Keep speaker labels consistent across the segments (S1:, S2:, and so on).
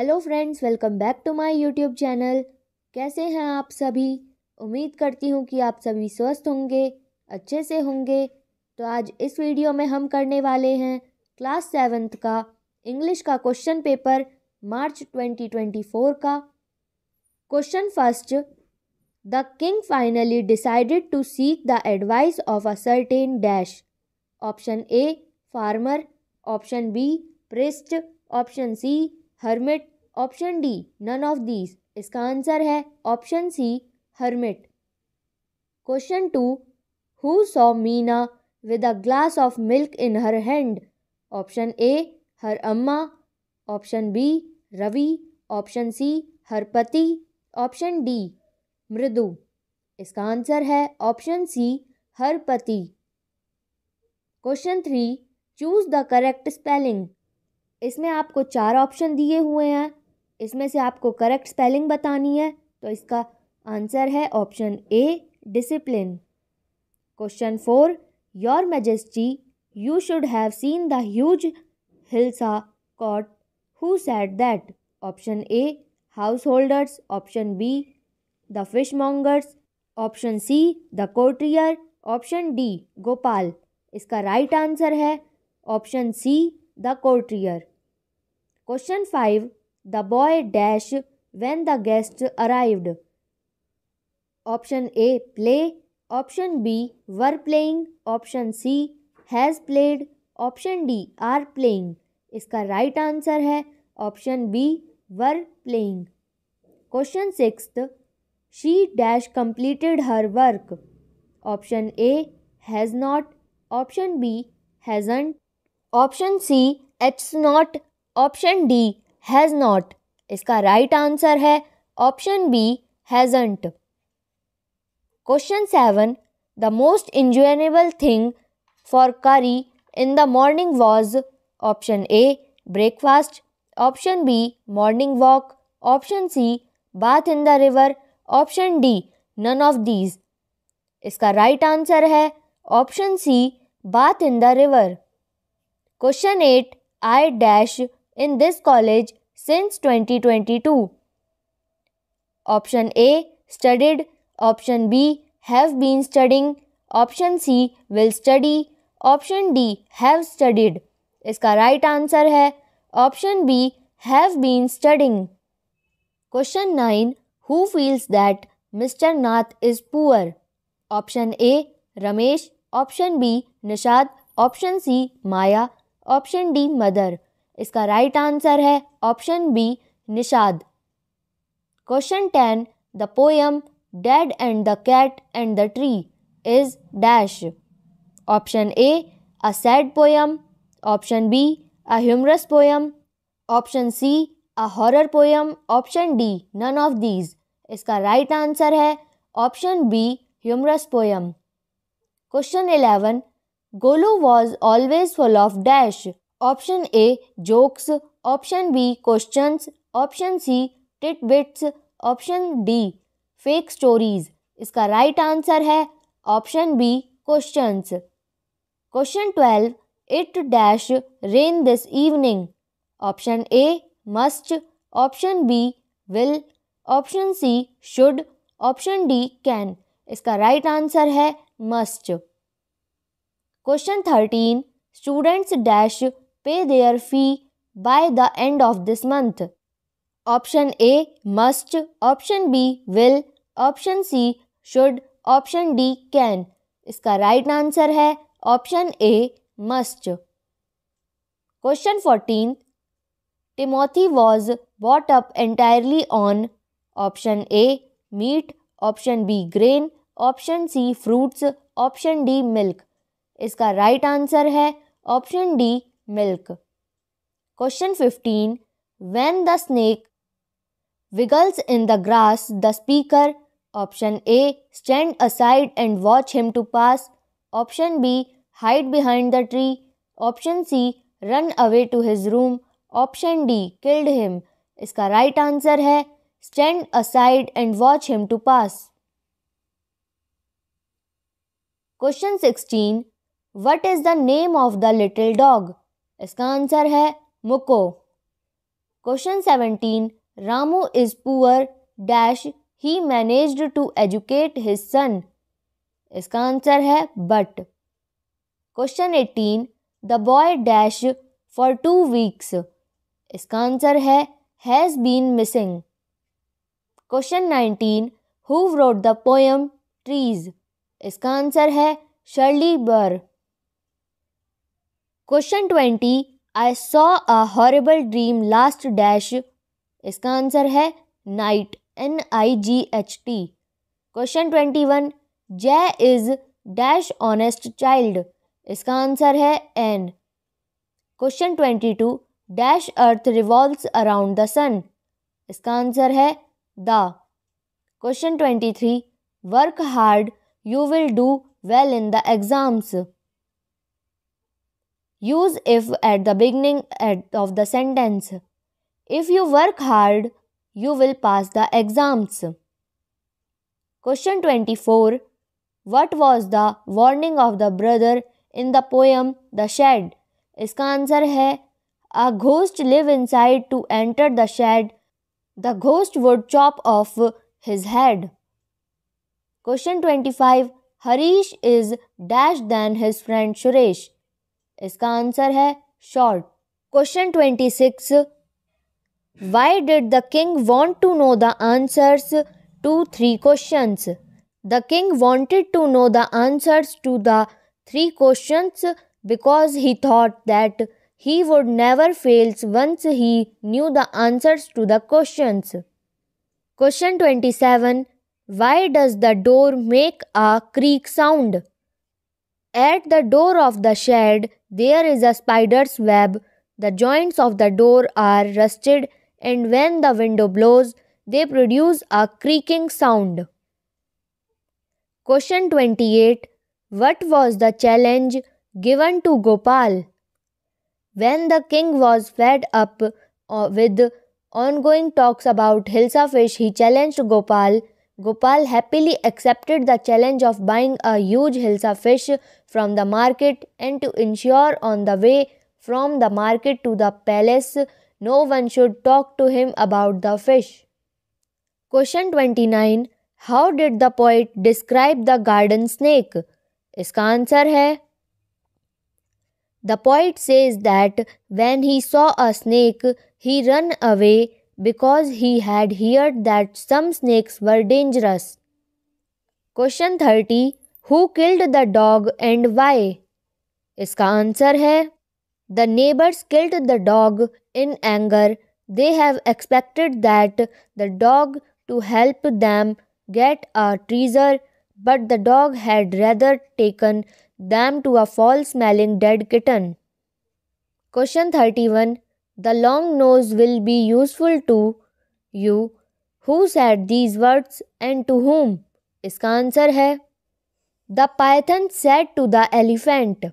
S1: Hello friends welcome back to my YouTube channel कैसे हैं आप सभी उम्मीद करती हूँ कि आप सभी स्वस्थ होंगे अच्छे से होंगे तो आज इस वीडियो में हम करने वाले हैं क्लास सेवन्थ का इंग्लिश का क्वेश्चन पेपर मार्च 2024 का question first the king finally decided to seek the advice of a certain dash option A farmer option B priest option C hermit option D none of these इसका answer है option C hermit question two who saw Meena with a glass of milk in her hand option A her Amma option B Ravi option C her pati option D मृदु इसका answer है option C her pati question three choose the correct spelling इसमें आपको चार option दिए हुए हैं इसमें से आपको करेक्ट स्पेलिंग बतानी है तो इसका आंसर है option A discipline question four your majesty you should have seen the huge hilsa caught who said that option A house holders option B the fish mongers option C the courtier option D Gopal इसका right right answer है option C the courtier question five the boy dash when the guest arrived option A play option B were playing option C has played option D are playing इसका right right answer है option B were playing question six she dash completed her work option A has not option B hasn't option C it's not option D has not इसका right right answer है option B hasn't question seven the most enjoyable thing for Kari in the morning was option A breakfast option B morning walk option C bath in the river option D none of these इसका right right answer है option C bath in the river Question 8 I dash in this college since 2022. Option A studied, option B have been studying, option C will study, Option d have studied. इसका right right answer है option B have been studying question nine who feels that mister Nath is poor option A Ramesh option B Nishad option C Maya option D mother इसका right right answer है option B Nishad question ten the poem dead and the cat and the tree is dash option A a sad poem option B a humorous poem option C a horror poem option D none of these इसका right right answer है option B humorous poem question eleven was always full of dash option A jokes option B question option C titbits option D fake stories इसका right right answer है option B question question twelve it dash rain this evening option A must option B will option C should option D can इसका right right answer है must question thirteen students dash pay their fee by the end of this month option A must option B will option C should option D can इसका right right answer है option A must question fourteen Timothy was what up entirely on option A meat option B grain option C fruits option D milk इसका right answer है option D milk question fifteen when the snake wiggles in the grass the speaker option A stand aside and watch him to pass option B hide behind the tree option C run away to his room option D killed him इसका right right answer है stand aside and watch him to pass question sixteen what is the name of the little dog इसका answer है मुको question seventeen Ramu is poor dash he managed to educate his son इसका answer है but question eighteen the boy dash for two weeks इसका answer है has been missing question nineteen who wrote the poem trees इसका answer है Shirley Bauer question twenty I saw a horrible dream last dash इसका answer है night N I G H T question twenty one Jai is dash honest child इसका answer है an question twenty two dash earth revolves around the sun इसका answer है the question twenty three work hard you will do well in the exams Use if at the beginning of the sentence. If you work hard, you will pass the exams. Question 24. What was the warning of the brother in the poem The Shed? answer answer a ghost live inside to enter the shed. The ghost would chop off his head. Question 25. Harish is dashed than his friend Suresh. इसका answer है short question twenty six why did the king want to know the answers to three question the king wanted to know the answers to the three question because he thought that he would never fails once he knew the answers to the question question twenty seven why does the door make a creak sound At the door of the shed, there is a spider's web. The joints of the door are rusted, and when the wind blows, they produce a creaking sound. Question 28 What was the challenge given to Gopal? When the king was fed up uh, with ongoing talks about Hilsa fish, he challenged Gopal. Gopal happily accepted the challenge of buying a huge Hilsa fish from the market and to ensure on the way from the market to the palace no one should talk to him about the fish. Question 29 How did the poet describe the garden snake? इसका answer है The poet says that when he saw a snake, he ran away because he had heard that some snakes were dangerous. Question 30 who killed the dog and why इसका answer है the neighbours killed the dog in anger they have expected that the dog to help them get a treasure, but the dog had rather taken them to a foul smelling dead kitten. Question 31 The long nose will be useful to you. Who said these words and to whom? इसका answer है the python said to the elephant.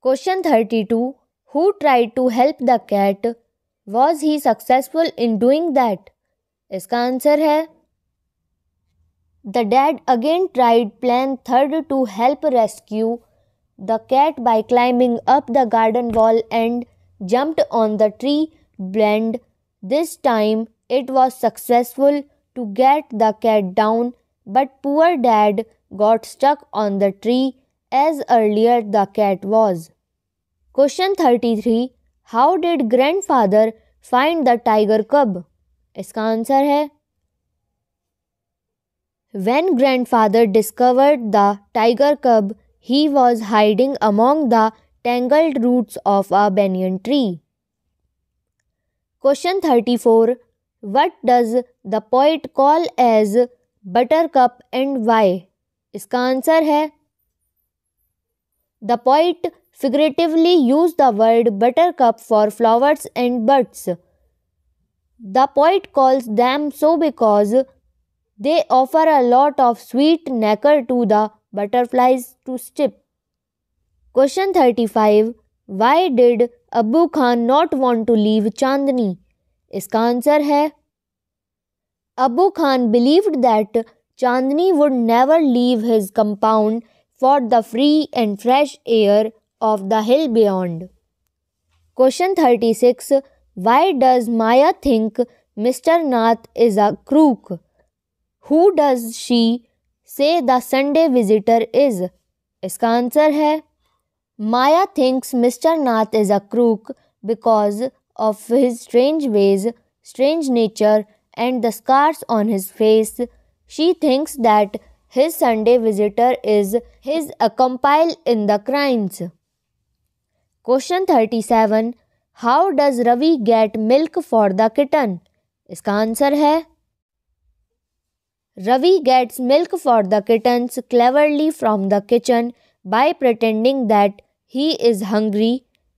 S1: Question 32 Who tried to help the cat? Was he successful in doing that? इसका answer है The dad again tried plan third to help rescue the cat by climbing up the garden wall and jumped on the tree blend. This time it was successful to get the cat down but poor dad got stuck on the tree as earlier the cat was. Question 33 How did grandfather find the tiger cub? इसका answer है When grandfather discovered the tiger cub, he was hiding among the tangled roots of a banyan tree. Question 34 What does the poet call as buttercup and why इसका answer है the poet figuratively use the word cup for flowers and birds the poet calls them so because they offer a lot of sweet nectar to the butterflies to sip question thirty five why did Abu Khan not want to leave Chandni इसका answer है Abu Khan believed that Chandni would never leave his compound for the free and fresh air of the hill beyond. Question 36 Why does Maya think Mr. Nath is a crook? Who does she say the Sunday visitor is? इसका answer है Maya thinks Mister Nath is a crook because of his strange ways, strange nature and the scars on his face. She thinks that his Sunday visitor is his accomplice in the crimes. Question 37 How does Ravi get milk for the kitten? इसका answer है Ravi gets milk for the kittens cleverly from the kitchen by pretending that he is hungry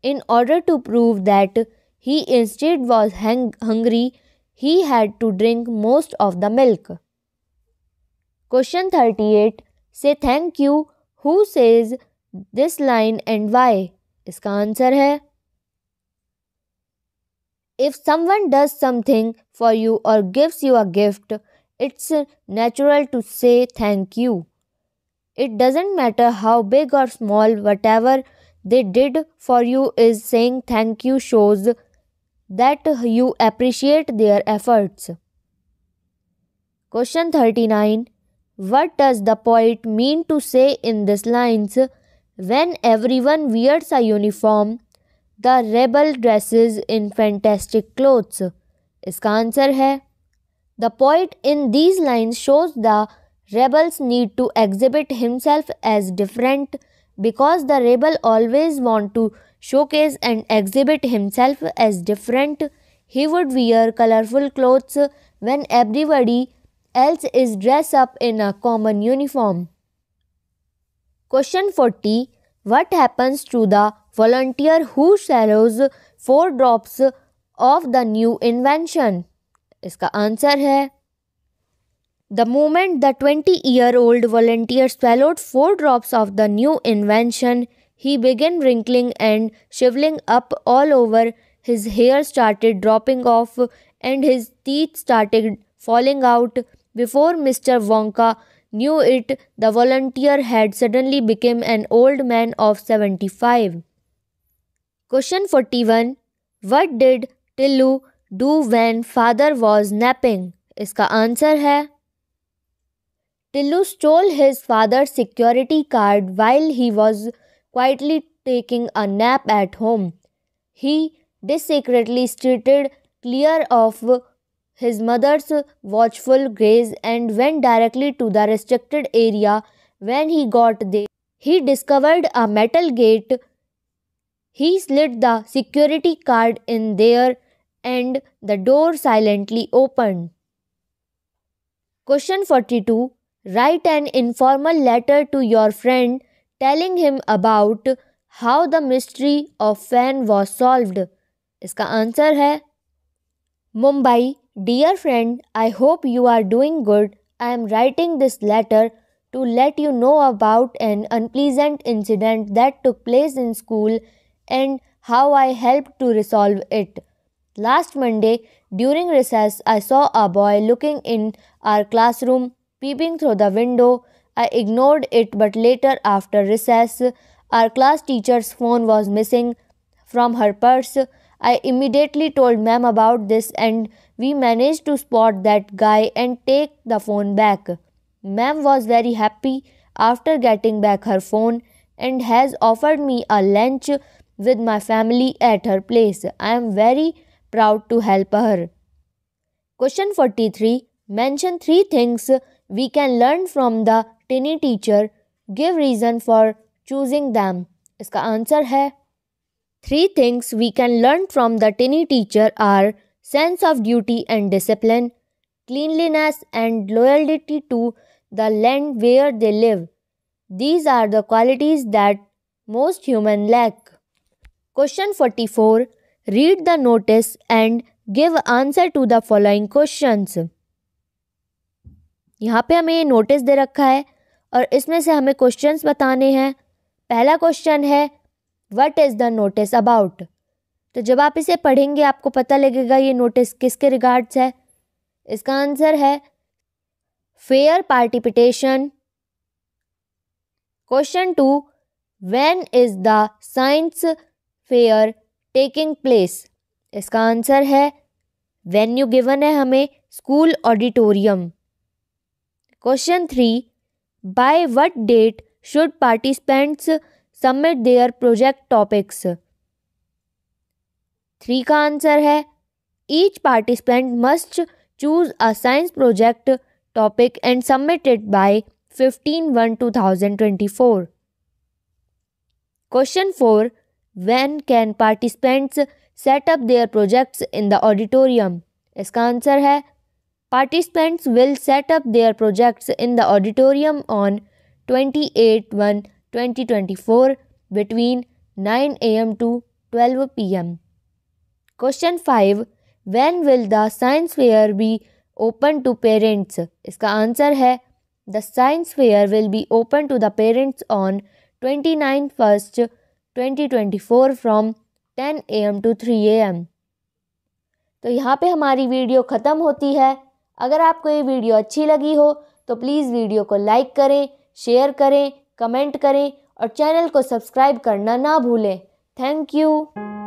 S1: in order to prove that he instead was hang- hungry he had to drink most of the milk. Question 38 Say thank you. Who says this line and why? इसका answer है If someone does something for you or gives you a gift, it's natural to say thank you. It doesn't matter how big or small, whatever they did for you is saying thank you shows that you appreciate their efforts. Question 39 What does the poet mean to say in these lines? When everyone wears a uniform, the rebel dresses in fantastic clothes. answer answer the the poet in these lines shows the rebels need to exhibit himself as different because the rebel always want to showcase and exhibit himself as different. He would wear colorful clothes when everybody else is dressed up in a common uniform. Question 40 What happens to the volunteer who swallows four drops of the new invention? इसका answer है the moment the 20 year old volunteer swallowed four drops of the new invention, he began wrinkling and shriveling up all over. His hair started dropping off and his teeth started falling out. Before Mr. Wonka knew it, the volunteer had suddenly become an old man of 75. Question 41 What did Tillu do when father was napping? Iska answer है Tillu stole his father's security card while he was quietly taking a nap at home. He discreetly stated clear of his mother's watchful gaze and went directly to the restricted area when he got there. He discovered a metal gate. He slid the security card in there and the door silently opened. Question 42 Write an informal letter to your friend telling him about how the mystery of fan was solved. इसका answer है Mumbai dear friend, I hope you are doing good. I am writing this letter to let you know about an unpleasant incident that took place in school and how I helped to resolve it. Last Monday, during recess, I saw a boy looking in our classroom Peeping through the window, I ignored it, but later, after recess, our class teacher's phone was missing from her purse. I immediately told ma'am about this, and we managed to spot that guy and take the phone back. Ma'am was very happy after getting back her phone and has offered me a lunch with my family at her place. I am very proud to help her. Question 43 Mention three things we can learn from the tiny teacher give reason for choosing them iska answer hai three things we can learn from the tiny teacher are sense of duty and discipline cleanliness and loyalty to the land where they live these are the qualities that most human lack question 44 read the notice and give answer to the following questions यहाँ पे हमें ये notice दे रखा है और इसमें से हमें क्वेश्चंस बताने हैं पहला क्वेश्चन है what is the notice about तो जब आप इसे पढ़ेंगे आपको पता लगेगा ये नोटिस किसके रिगार्ड्स है इसका आंसर है fair participation question two when is the science fair taking place इसका आंसर है वेन्यू गिवन है हमें school auditorium question three by what date should participants submit their project topics three का answer है each participant must choose a science project topic and submit it by fifteen one two thousand twenty four question four when can participants set up their projects in the auditorium इसका answer है Participants will set up their projects in the auditorium on 28 1 2024 between 9 am to 12 pm. Question five when will the science fair be open to parents इसका answer है the science fair will be open to the parents on twenty nine first twenty twenty four from ten a m to three a m तो यहाँ पे हमारी video ख़त्म होती है अगर आपको ये वीडियो अच्छी लगी हो तो प्लीज़ वीडियो को लाइक करें शेयर करें कमेंट करें और चैनल को सब्सक्राइब करना ना भूलें थैंक यू